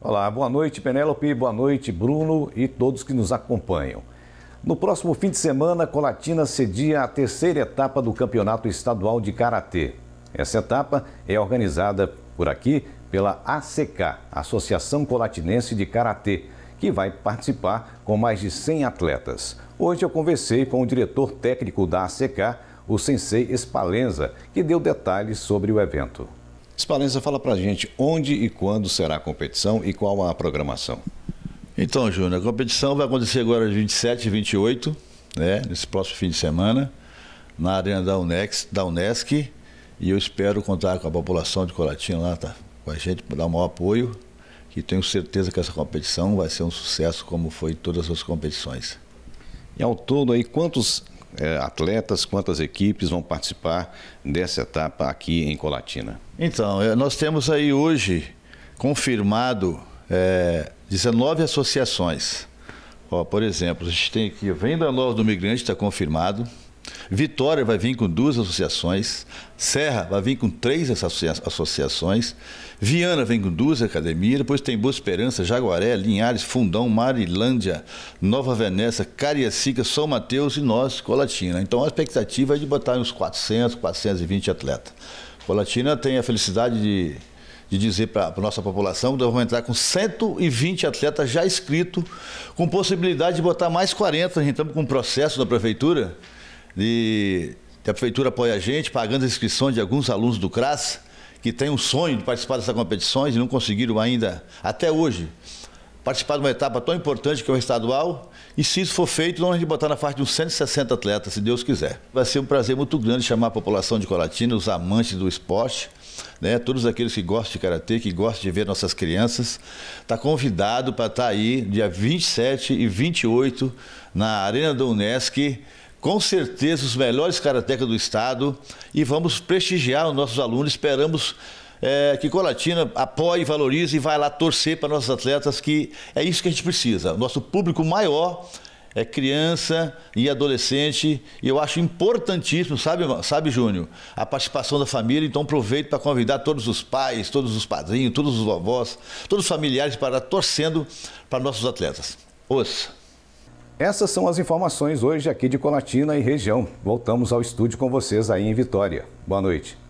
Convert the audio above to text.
Olá, boa noite Penélope, boa noite Bruno e todos que nos acompanham. No próximo fim de semana, Colatina cedia a terceira etapa do Campeonato Estadual de Karatê. Essa etapa é organizada por aqui pela ACK, Associação Colatinense de Karatê, que vai participar com mais de 100 atletas. Hoje eu conversei com o diretor técnico da ACK, o sensei Espalenza, que deu detalhes sobre o evento. Spalenza, fala para a gente onde e quando será a competição e qual a programação. Então, Júnior, a competição vai acontecer agora de 27 e 28, né, nesse próximo fim de semana, na Arena da, Unex, da Unesc. E eu espero contar com a população de Colatina lá, tá, com a gente, para dar o maior apoio. Que tenho certeza que essa competição vai ser um sucesso, como foi todas as outras competições. E ao todo aí, quantos eh, atletas, quantas equipes vão participar dessa etapa aqui em Colatina? Então, eh, nós temos aí hoje confirmado é, eh, 19 associações. Ó, por exemplo, a gente tem aqui Venda Nova do Migrante, está confirmado. Vitória vai vir com duas associações, Serra vai vir com três associações, Viana vem com duas academias, depois tem Boa Esperança, Jaguaré, Linhares, Fundão, Marilândia, Nova Venécia, Cariacica, São Mateus e nós, Colatina. Então a expectativa é de botar uns 400, 420 atletas. Colatina tem a felicidade de, de dizer para a nossa população que nós vamos entrar com 120 atletas já inscritos, com possibilidade de botar mais 40. A gente estamos com um processo da prefeitura de, de a prefeitura apoia a gente, pagando as inscrições de alguns alunos do CRAS, que têm um sonho de participar dessas competições e não conseguiram ainda, até hoje, participar de uma etapa tão importante que é o estadual. E se isso for feito, nós vamos botar na faixa de uns 160 atletas, se Deus quiser. Vai ser um prazer muito grande chamar a população de Colatina, os amantes do esporte, né? todos aqueles que gostam de karatê, que gostam de ver nossas crianças. Está convidado para estar tá aí dia 27 e 28 na Arena da UNESCO com certeza os melhores karatecas do estado e vamos prestigiar os nossos alunos. Esperamos é, que Colatina apoie, valorize e vá lá torcer para nossos atletas, que é isso que a gente precisa. Nosso público maior é criança e adolescente, e eu acho importantíssimo, sabe, sabe Júnior, a participação da família, então aproveito para convidar todos os pais, todos os padrinhos, todos os avós, todos os familiares para torcendo para nossos atletas. Ouça! Essas são as informações hoje aqui de Colatina e região. Voltamos ao estúdio com vocês aí em Vitória. Boa noite.